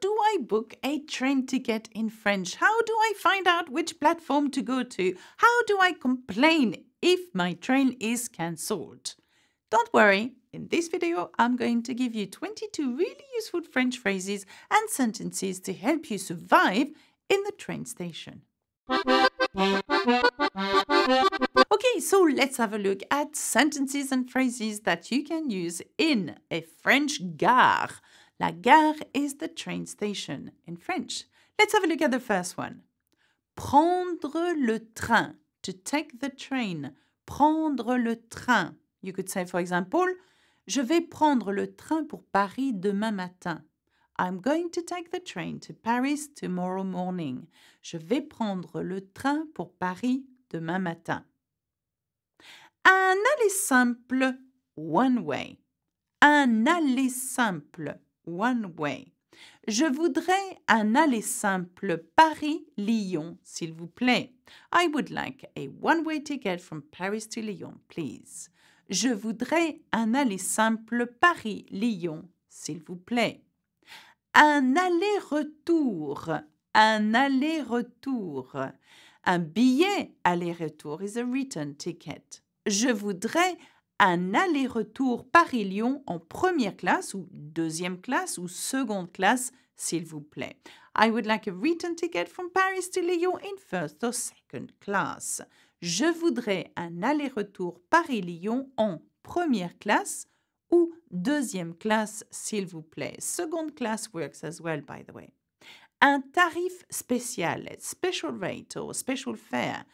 do I book a train ticket in French? How do I find out which platform to go to? How do I complain if my train is cancelled? Don't worry, in this video I'm going to give you 22 really useful French phrases and sentences to help you survive in the train station. Okay, so let's have a look at sentences and phrases that you can use in a French gare La gare is the train station in French. Let's have a look at the first one. Prendre le train. To take the train. Prendre le train. You could say, for example, Je vais prendre le train pour Paris demain matin. I'm going to take the train to Paris tomorrow morning. Je vais prendre le train pour Paris demain matin. Un aller simple, one way. Un aller simple, One Way. Je voudrais un aller simple Paris-Lyon, s'il vous plaît. I would like a one-way ticket from Paris to Lyon, please. Je voudrais un aller simple Paris-Lyon, s'il vous plaît. Un aller-retour, un aller-retour. Un billet aller-retour is a return ticket. Je voudrais un aller-retour Paris-Lyon en première classe ou deuxième classe ou seconde classe, s'il vous plaît. I would like a return ticket from Paris to Lyon in first or second class. Je voudrais un aller-retour Paris-Lyon en première classe ou deuxième classe, s'il vous plaît. Seconde classe works as well, by the way. Un tarif spécial, special rate or special fare.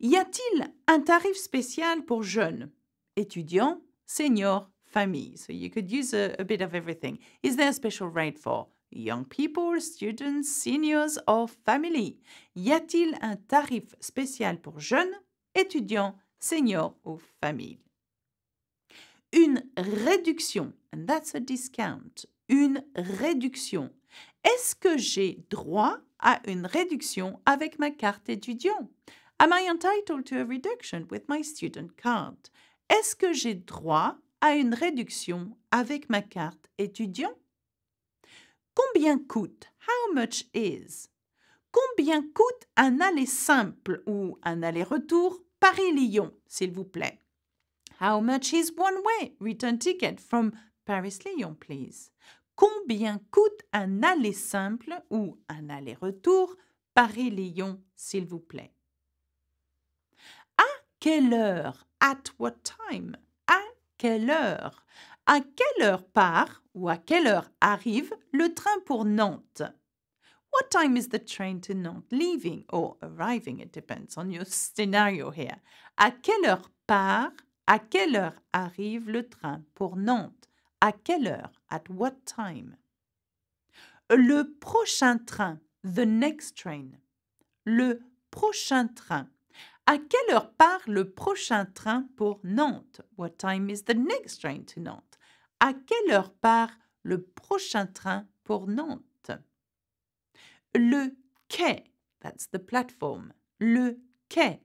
Y a-t-il un tarif spécial pour jeunes étudiants, seniors, famille. So you could use a, a bit of everything. Is there a special rate for young people, students, seniors or family? Y a-t-il un tarif spécial pour jeunes, étudiants, seniors ou famille? Une réduction, and that's a discount, une réduction. Est-ce que j'ai droit à une réduction avec ma carte étudiant? Am I entitled to a reduction with my student card? Est-ce que j'ai droit à une réduction avec ma carte étudiant Combien coûte How much is Combien coûte un aller simple ou un aller-retour Paris-Lyon, s'il vous plaît How much is one way return ticket from Paris-Lyon, please Combien coûte un aller simple ou un aller-retour Paris-Lyon, s'il vous plaît quelle heure At what time À quelle heure À quelle heure part ou à quelle heure arrive le train pour Nantes What time is the train to Nantes leaving or arriving? It depends on your scenario here. À quelle heure part À quelle heure arrive le train pour Nantes À quelle heure At what time Le prochain train. The next train. Le prochain train. À quelle heure part le prochain train pour Nantes? What time is the next train to Nantes? À quelle heure part le prochain train pour Nantes? Le quai, that's the platform. Le quai.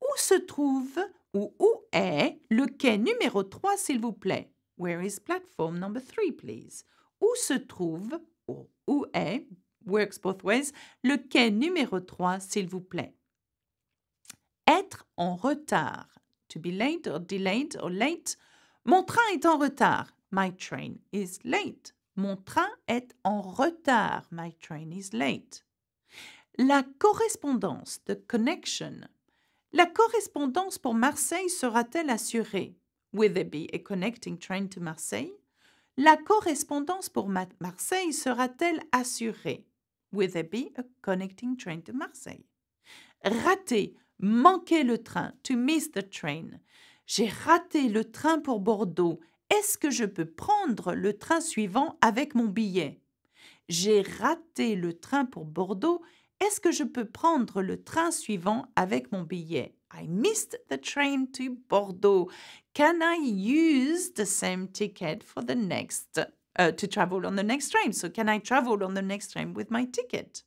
Où se trouve ou où est le quai numéro 3, s'il vous plaît? Where is platform number 3, please? Où se trouve ou où est, works both ways, le quai numéro 3, s'il vous plaît? Être en retard. To be late or delayed or late. Mon train est en retard. My train is late. Mon train est en retard. My train is late. La correspondance, the connection. La correspondance pour Marseille sera-t-elle assurée? Will there be a connecting train to Marseille? La correspondance pour Marseille sera-t-elle assurée? Will there be a connecting train to Marseille? Raté manquer le train, to miss the train. J'ai raté le train pour Bordeaux. Est-ce que je peux prendre le train suivant avec mon billet J'ai raté le train pour Bordeaux. Est-ce que je peux prendre le train suivant avec mon billet I missed the train to Bordeaux. Can I use the same ticket for the next uh, to travel on the next train? So can I travel on the next train with my ticket?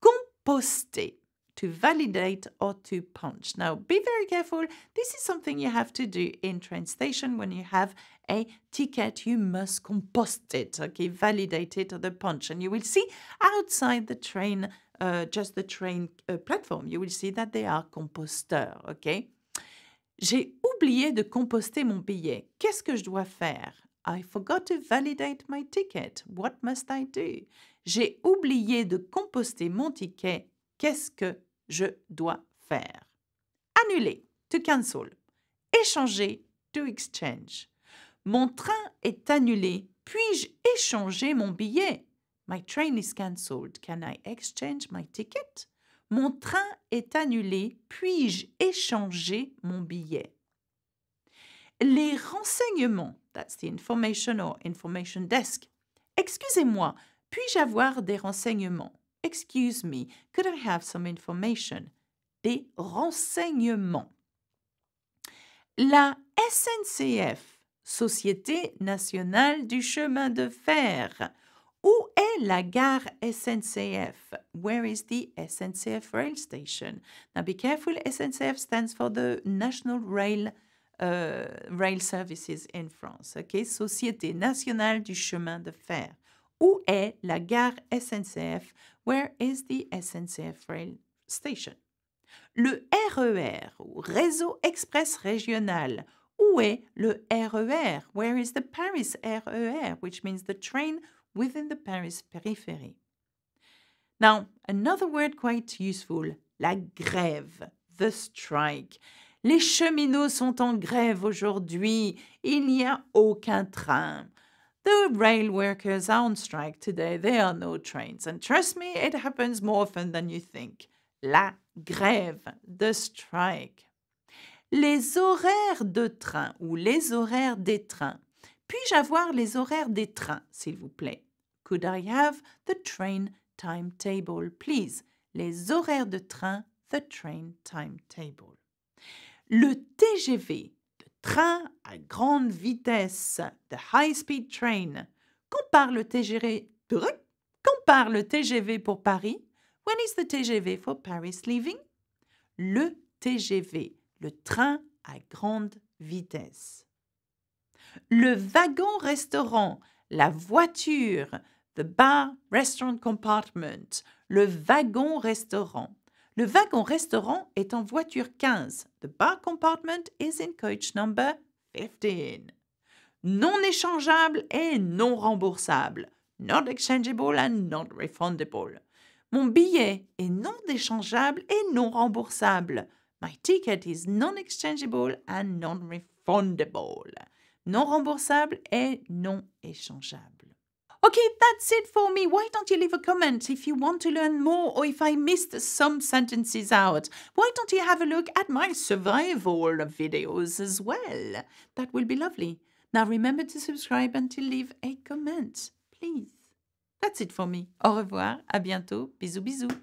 Composter to validate or to punch. Now, be very careful. This is something you have to do in train station when you have a ticket. You must compost it, okay, validate it or the punch. And you will see outside the train, uh, just the train uh, platform, you will see that they are composteurs, okay? J'ai oublié de composter mon billet. Qu'est-ce que je dois faire? I forgot to validate my ticket. What must I do? J'ai oublié de composter mon ticket. Qu'est-ce que je dois faire. Annuler, to cancel. Échanger, to exchange. Mon train est annulé. Puis-je échanger mon billet? My train is cancelled. Can I exchange my ticket? Mon train est annulé. Puis-je échanger mon billet? Les renseignements, that's the information or information desk. Excusez-moi, puis-je avoir des renseignements? Excuse me, could I have some information? Des renseignements. La SNCF, Société nationale du chemin de fer. Où est la gare SNCF? Where is the SNCF rail station? Now be careful, SNCF stands for the National Rail euh, rail Services in France, okay? Société nationale du chemin de fer. Où est la gare SNCF? Where is the SNCF rail station? Le RER, e ou Réseau Express Régional. Où est le RER? E Where is the Paris RER, e which means the train within the Paris periphery? Now, another word quite useful, la grève, the strike. Les cheminots sont en grève aujourd'hui, il n'y a aucun train. The rail workers are on strike today. There are no trains. And trust me, it happens more often than you think. La grève, the strike. Les horaires de train ou les horaires des trains. Puis-je avoir les horaires des trains, s'il vous plaît? Could I have the train timetable, please? Les horaires de train, the train timetable. Le TGV, train à grande vitesse, the high-speed train. compare TGV le TGV pour Paris When is the TGV for Paris leaving Le TGV, le train à grande vitesse. Le wagon-restaurant, la voiture, the bar restaurant compartment, le wagon-restaurant. Le wagon-restaurant est en voiture 15. The bar compartment is in coach number 15. Non échangeable et non remboursable. non exchangeable and non refundable. Mon billet est non échangeable et non remboursable. My ticket is non-exchangeable and non-refundable. Non remboursable et non échangeable. Okay, that's it for me. Why don't you leave a comment if you want to learn more or if I missed some sentences out? Why don't you have a look at my survival videos as well? That will be lovely. Now remember to subscribe and to leave a comment, please. That's it for me. Au revoir, à bientôt, bisous bisous.